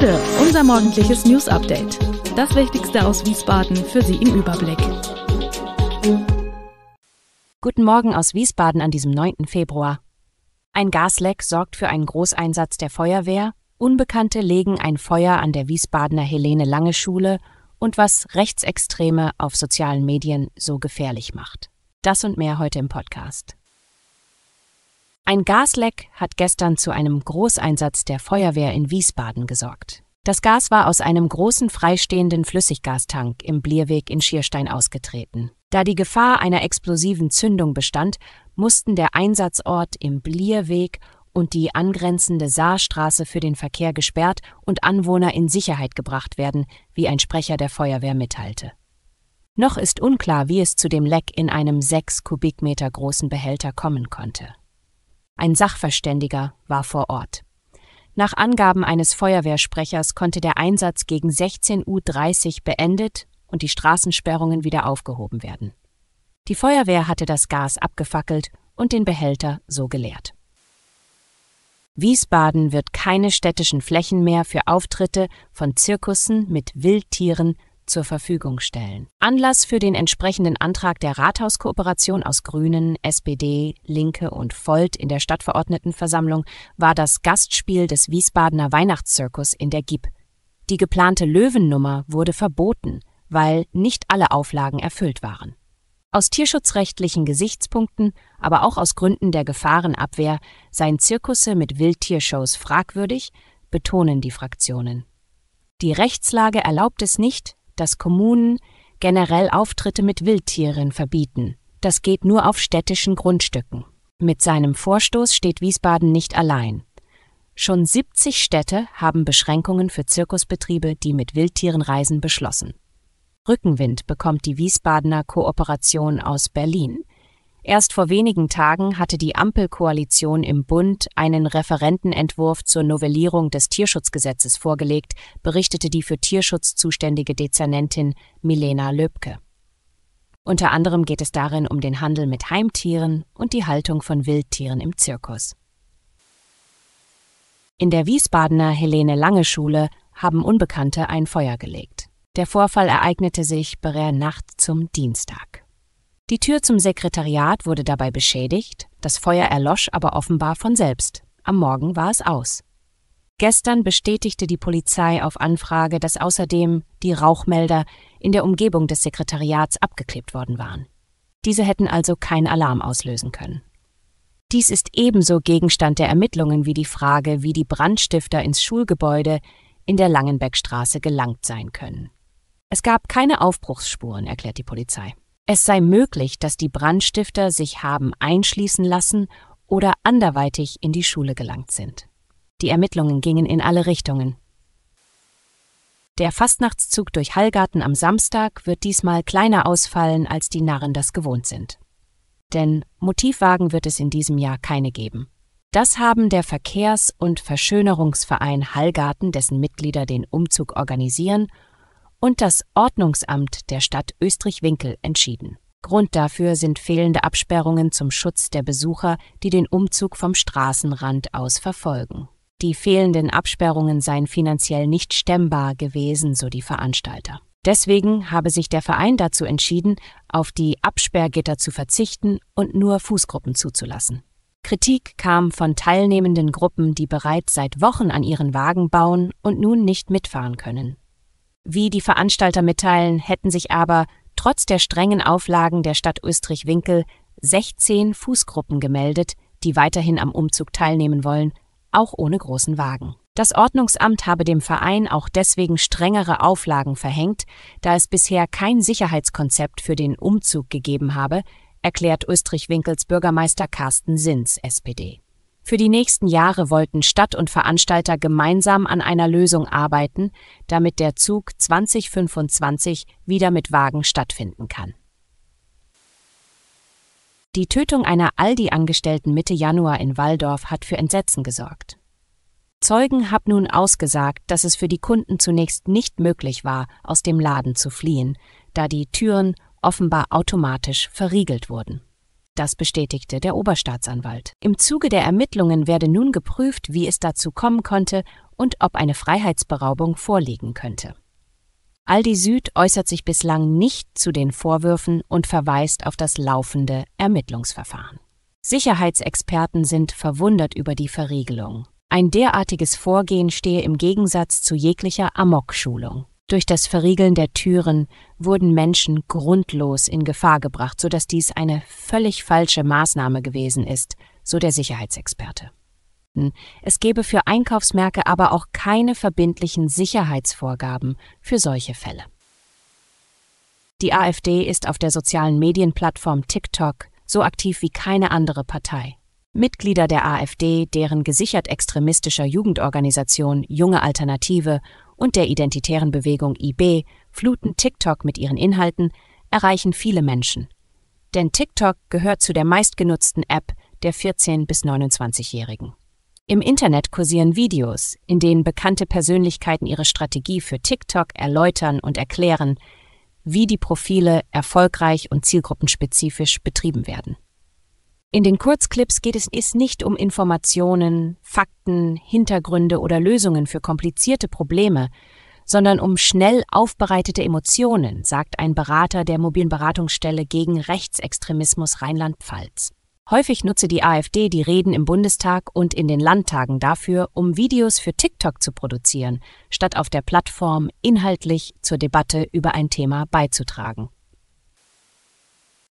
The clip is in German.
Gude, unser morgendliches News Update. Das Wichtigste aus Wiesbaden für Sie im Überblick. Guten Morgen aus Wiesbaden an diesem 9. Februar. Ein Gasleck sorgt für einen Großeinsatz der Feuerwehr, Unbekannte legen ein Feuer an der Wiesbadener Helene Lange Schule und was Rechtsextreme auf sozialen Medien so gefährlich macht. Das und mehr heute im Podcast. Ein Gasleck hat gestern zu einem Großeinsatz der Feuerwehr in Wiesbaden gesorgt. Das Gas war aus einem großen freistehenden Flüssiggastank im Blierweg in Schierstein ausgetreten. Da die Gefahr einer explosiven Zündung bestand, mussten der Einsatzort im Blierweg und die angrenzende Saarstraße für den Verkehr gesperrt und Anwohner in Sicherheit gebracht werden, wie ein Sprecher der Feuerwehr mitteilte. Noch ist unklar, wie es zu dem Leck in einem 6 Kubikmeter großen Behälter kommen konnte. Ein Sachverständiger war vor Ort. Nach Angaben eines Feuerwehrsprechers konnte der Einsatz gegen 16.30 Uhr beendet und die Straßensperrungen wieder aufgehoben werden. Die Feuerwehr hatte das Gas abgefackelt und den Behälter so geleert. Wiesbaden wird keine städtischen Flächen mehr für Auftritte von Zirkussen mit Wildtieren zur Verfügung stellen. Anlass für den entsprechenden Antrag der Rathauskooperation aus Grünen, SPD, Linke und Volt in der Stadtverordnetenversammlung war das Gastspiel des Wiesbadener Weihnachtszirkus in der GIP. Die geplante Löwennummer wurde verboten, weil nicht alle Auflagen erfüllt waren. Aus tierschutzrechtlichen Gesichtspunkten, aber auch aus Gründen der Gefahrenabwehr seien Zirkusse mit Wildtiershows fragwürdig, betonen die Fraktionen. Die Rechtslage erlaubt es nicht, dass Kommunen generell Auftritte mit Wildtieren verbieten. Das geht nur auf städtischen Grundstücken. Mit seinem Vorstoß steht Wiesbaden nicht allein. Schon 70 Städte haben Beschränkungen für Zirkusbetriebe, die mit Wildtieren reisen, beschlossen. Rückenwind bekommt die Wiesbadener Kooperation aus Berlin. Erst vor wenigen Tagen hatte die Ampelkoalition im Bund einen Referentenentwurf zur Novellierung des Tierschutzgesetzes vorgelegt, berichtete die für Tierschutz zuständige Dezernentin Milena Löbke. Unter anderem geht es darin um den Handel mit Heimtieren und die Haltung von Wildtieren im Zirkus. In der Wiesbadener Helene Lange Schule haben Unbekannte ein Feuer gelegt. Der Vorfall ereignete sich bereits Nacht zum Dienstag. Die Tür zum Sekretariat wurde dabei beschädigt, das Feuer erlosch aber offenbar von selbst. Am Morgen war es aus. Gestern bestätigte die Polizei auf Anfrage, dass außerdem die Rauchmelder in der Umgebung des Sekretariats abgeklebt worden waren. Diese hätten also keinen Alarm auslösen können. Dies ist ebenso Gegenstand der Ermittlungen wie die Frage, wie die Brandstifter ins Schulgebäude in der Langenbeckstraße gelangt sein können. Es gab keine Aufbruchsspuren, erklärt die Polizei. Es sei möglich, dass die Brandstifter sich haben einschließen lassen oder anderweitig in die Schule gelangt sind. Die Ermittlungen gingen in alle Richtungen. Der Fastnachtszug durch Hallgarten am Samstag wird diesmal kleiner ausfallen, als die Narren das gewohnt sind. Denn Motivwagen wird es in diesem Jahr keine geben. Das haben der Verkehrs- und Verschönerungsverein Hallgarten, dessen Mitglieder den Umzug organisieren, und das Ordnungsamt der Stadt Österreich-Winkel entschieden. Grund dafür sind fehlende Absperrungen zum Schutz der Besucher, die den Umzug vom Straßenrand aus verfolgen. Die fehlenden Absperrungen seien finanziell nicht stemmbar gewesen, so die Veranstalter. Deswegen habe sich der Verein dazu entschieden, auf die Absperrgitter zu verzichten und nur Fußgruppen zuzulassen. Kritik kam von teilnehmenden Gruppen, die bereits seit Wochen an ihren Wagen bauen und nun nicht mitfahren können. Wie die Veranstalter mitteilen, hätten sich aber, trotz der strengen Auflagen der Stadt Österreich-Winkel, 16 Fußgruppen gemeldet, die weiterhin am Umzug teilnehmen wollen, auch ohne großen Wagen. Das Ordnungsamt habe dem Verein auch deswegen strengere Auflagen verhängt, da es bisher kein Sicherheitskonzept für den Umzug gegeben habe, erklärt Österreich-Winkels Bürgermeister Carsten Sins, SPD. Für die nächsten Jahre wollten Stadt und Veranstalter gemeinsam an einer Lösung arbeiten, damit der Zug 2025 wieder mit Wagen stattfinden kann. Die Tötung einer Aldi-Angestellten Mitte Januar in Walldorf hat für Entsetzen gesorgt. Zeugen haben nun ausgesagt, dass es für die Kunden zunächst nicht möglich war, aus dem Laden zu fliehen, da die Türen offenbar automatisch verriegelt wurden. Das bestätigte der Oberstaatsanwalt. Im Zuge der Ermittlungen werde nun geprüft, wie es dazu kommen konnte und ob eine Freiheitsberaubung vorliegen könnte. Aldi Süd äußert sich bislang nicht zu den Vorwürfen und verweist auf das laufende Ermittlungsverfahren. Sicherheitsexperten sind verwundert über die Verriegelung. Ein derartiges Vorgehen stehe im Gegensatz zu jeglicher Amok-Schulung. Durch das Verriegeln der Türen wurden Menschen grundlos in Gefahr gebracht, so dass dies eine völlig falsche Maßnahme gewesen ist, so der Sicherheitsexperte. Hm, es gebe für Einkaufsmärkte aber auch keine verbindlichen Sicherheitsvorgaben für solche Fälle. Die AfD ist auf der sozialen Medienplattform TikTok so aktiv wie keine andere Partei. Mitglieder der AfD, deren gesichert extremistischer Jugendorganisation Junge Alternative und der identitären Bewegung IB fluten TikTok mit ihren Inhalten, erreichen viele Menschen. Denn TikTok gehört zu der meistgenutzten App der 14- bis 29-Jährigen. Im Internet kursieren Videos, in denen bekannte Persönlichkeiten ihre Strategie für TikTok erläutern und erklären, wie die Profile erfolgreich und zielgruppenspezifisch betrieben werden. In den Kurzclips geht es nicht um Informationen, Fakten, Hintergründe oder Lösungen für komplizierte Probleme, sondern um schnell aufbereitete Emotionen, sagt ein Berater der mobilen Beratungsstelle gegen Rechtsextremismus Rheinland-Pfalz. Häufig nutze die AfD die Reden im Bundestag und in den Landtagen dafür, um Videos für TikTok zu produzieren, statt auf der Plattform inhaltlich zur Debatte über ein Thema beizutragen.